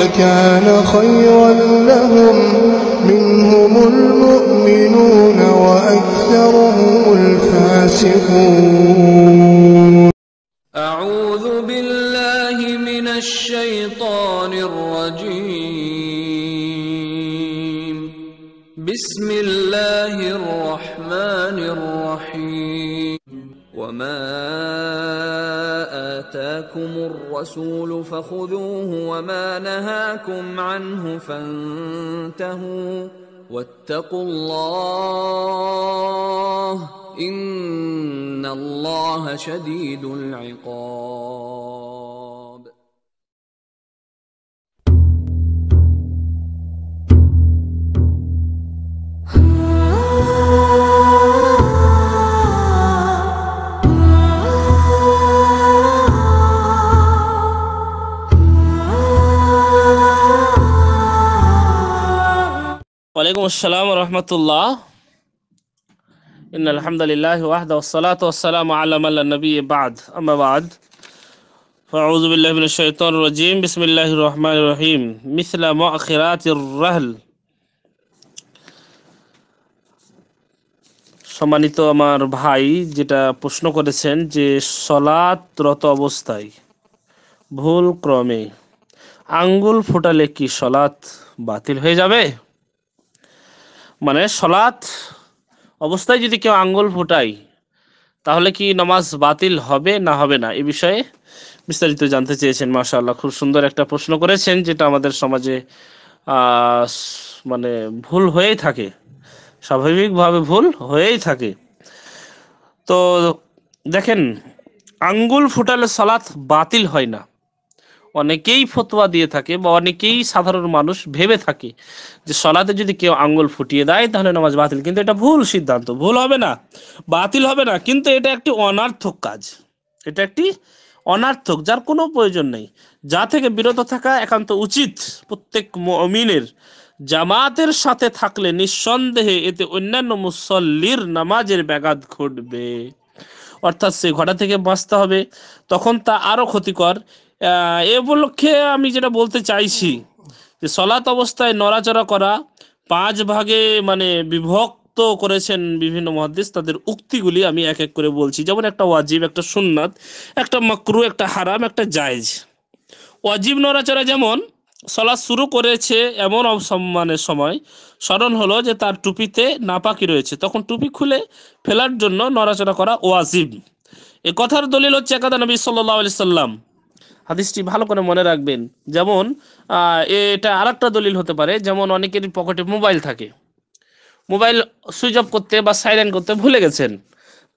لكان خيرا لهم منهم المؤمنون وأكثرهم الفاسقون أعوذ بالله من الشيطان الرجيم بسم الله الرحمن الرحيم وما جاءكم الرسول فخذوه وما نهاكم عنه فانتهوا واتقوا الله ان الله شديد العقاب ওয়ালাইকুম আসসালাম রহমতুল্লাহ ইন আলহামদুলিল্লাহ ওয়াহদা والصلاه والسلام على من النبي بعد اما بعد فاعوذ بالله من الشيطان الرجيم بسم الله الرحمن الرحيم مثل مؤخرات الرحل সম্মানিত আমার ভাই যেটা প্রশ্ন করেছেন যে সলাৎরত অবস্থায় ভুল ক্রমে আঙ্গুল ফোটালে কি সলাৎ বাতিল হয়ে যাবে মানে সলাৎ অবস্থায় যদি কেউ আঙ্গুল ফোটায় তাহলে কি নামাজ বাতিল হবে না হবে না এ বিষয়ে বিস্তারিত জানতে চেয়েছেন আল্লাহ খুব সুন্দর একটা প্রশ্ন করেছেন যেটা আমাদের সমাজে মানে ভুল হয়েই থাকে স্বাভাবিকভাবে ভুল হয়েই থাকে তো দেখেন আঙ্গুল ফুটালে সলাৎ বাতিল হয় না অনেকেই ফতোয়া দিয়ে থাকে বা অনেকেই সাধারণ মানুষ ভেবে থাকে যে সলাতে যদি কেউ আঙ্গুল ফুটিয়ে দেয় তাহলে নামাজ বাতিল কিন্তু এটা ভুল সিদ্ধান্ত ভুল হবে না বাতিল হবে না কিন্তু এটা একটি অনার্থক কাজ এটা একটি অনার্থক যার কোনো প্রয়োজন নেই যা থেকে বিরত থাকা একান্ত উচিত প্রত্যেক মমিনের জামাতের সাথে থাকলে নিঃসন্দেহে এতে অন্যান্য মুসল্লির নামাজের ব্যাঘাত ঘটবে অর্থাৎ সেই ঘটা থেকে বাঁচতে হবে তখন তা আরও ক্ষতিকর এ উপলক্ষে আমি যেটা বলতে চাইছি যে সলাত অবস্থায় নড়াচড়া করা পাঁচ ভাগে মানে বিভক্ত করেছেন বিভিন্ন মহাদেশ তাদের উক্তিগুলি আমি এক এক করে বলছি যেমন একটা ওয়াজিব একটা সুন্নাত একটা মাকরু একটা হারাম একটা জায়জ ওয়াজিব নড়াচড়া যেমন সলাৎ শুরু করেছে এমন অসম্মানের সময় স্মরণ হলো যে তার টুপিতে নাপাকি রয়েছে তখন টুপি খুলে ফেলার জন্য নড়াচড়া করা ওয়াজিব এ কথার দলিল হচ্ছে একাদা নবী আলি সাল্লাম হাদিসটি ভালো করে মনে রাখবেন যেমন এটা আর একটা দলিল হতে পারে যেমন অনেকের পকেটে মোবাইল থাকে মোবাইল সুইচ অফ করতে বা সাইলেন্ট করতে ভুলে গেছেন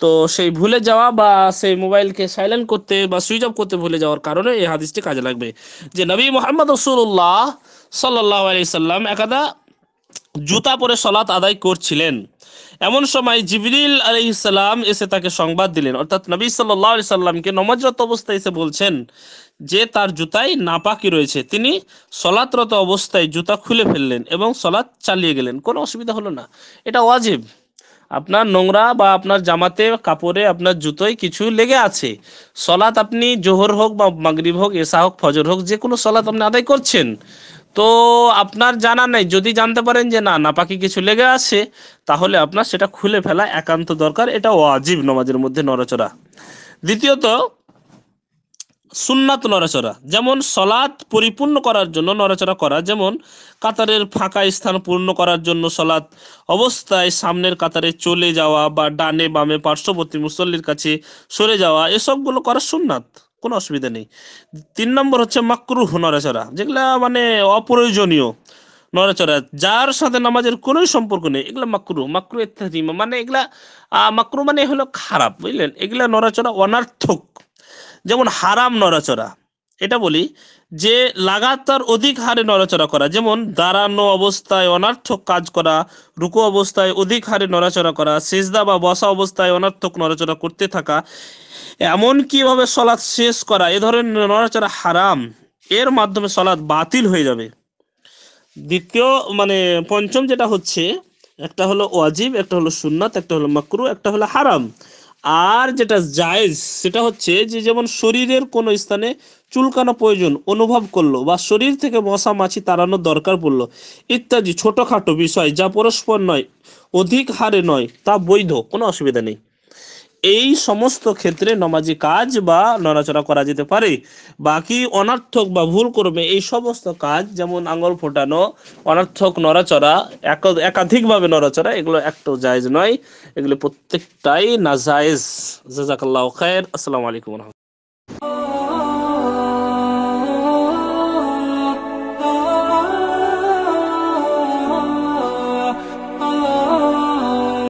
তো সেই ভুলে যাওয়া বা সেই মোবাইলকে সাইলেন্ট করতে বা সুইচ অফ করতে ভুলে যাওয়ার কারণে এই হাদিসটি কাজে লাগবে যে নবী মোহাম্মদ রসুল্লাহ সাল্লাহ আলি সাল্লাম একাদা জুতা পরে সলাৎ আদায় করছিলেন এমন সময় জিবরিল আলি ইসলাম এসে তাকে সংবাদ দিলেন অর্থাৎ নবী সাল্লাহ আলি সাল্লামকে নমাজরত অবস্থায় এসে বলছেন যে তার জুতায় নাপাকি রয়েছে তিনি সলাৎরত অবস্থায় জুতা খুলে ফেললেন এবং সলাৎ চালিয়ে গেলেন কোনো অসুবিধা হলো না এটা অজীব আপনার নোংরা বা আপনার জামাতে কাপড়ে আপনার জুতোয় কিছু লেগে আছে সলাৎ আপনি জোহর হোক বা মাগরিব হোক এসা হোক ফজর হোক যে কোনো সলাৎ আপনি আদায় করছেন তো আপনার জানা নেই যদি জানতে পারেন যে না নাপাকি কিছু লেগে আছে তাহলে আপনার সেটা খুলে ফেলা একান্ত দরকার এটা অজীব নমাজের মধ্যে নড়াচড়া দ্বিতীয়ত সুন্নাত নড়াচড়া যেমন সলাদ পরিপূর্ণ করার জন্য নড়াচড়া করা যেমন কাতারের ফাঁকা স্থান পূর্ণ করার জন্য সলাদ অবস্থায় সামনের কাতারে চলে যাওয়া বা ডানে বামে পার্শ্ববর্তী মুসল্লির কাছে সরে যাওয়া এসবগুলো করা সুন্নাত কোনো অসুবিধা নেই তিন নম্বর হচ্ছে মাকরুহ নড়াচড়া যেগুলা মানে অপ্রয়োজনীয় নড়াচড়া যার সাথে নামাজের কোনো সম্পর্ক নেই এগুলো মাকরু মাকরু ইত্যাদি মানে এগুলা মাকরু মানে হলো খারাপ বুঝলেন এগুলা নড়াচড়া অনার্থক যেমন হারাম নড়াচড়া এটা বলি যে লাগাতার অধিক হারে নড়াচড়া করা যেমন দাঁড়ানো অবস্থায় অনার্থক কাজ করা রুকু অবস্থায় অধিক হারে নড়াচড়া করা সেজদা বা বসা অবস্থায় অনার্থক নড়াচড়া করতে থাকা এমন কিভাবে সলাৎ শেষ করা এ ধরনের নড়াচড়া হারাম এর মাধ্যমে সলাৎ বাতিল হয়ে যাবে দ্বিতীয় মানে পঞ্চম যেটা হচ্ছে একটা হলো ওয়াজিব একটা হলো সুন্নাত একটা হলো মাকরু একটা হলো হারাম আর যেটা জায়েজ সেটা হচ্ছে যে যেমন শরীরের কোনো স্থানে চুলকানো প্রয়োজন অনুভব করলো বা শরীর থেকে মশা মাছি তাড়ানো দরকার পড়লো ইত্যাদি ছোটোখাটো বিষয় যা পরস্পর নয় অধিক হারে নয় তা বৈধ কোনো অসুবিধা নেই এই সমস্ত ক্ষেত্রে নমাজি কাজ বা নড়াচড়া করা যেতে পারে বাকি অনার্থক বা ভুল করবে এই সমস্ত কাজ যেমন আঙুল ফোটানো অনার্থক নড়াচড়া একাধিকভাবে নড়াচড়া এগুলো একটাও জায়েজ নয় এগুলো প্রত্যেকটাই না জায়েজ জাজাকাল্লাহ খায়ের আসসালামু আলাইকুম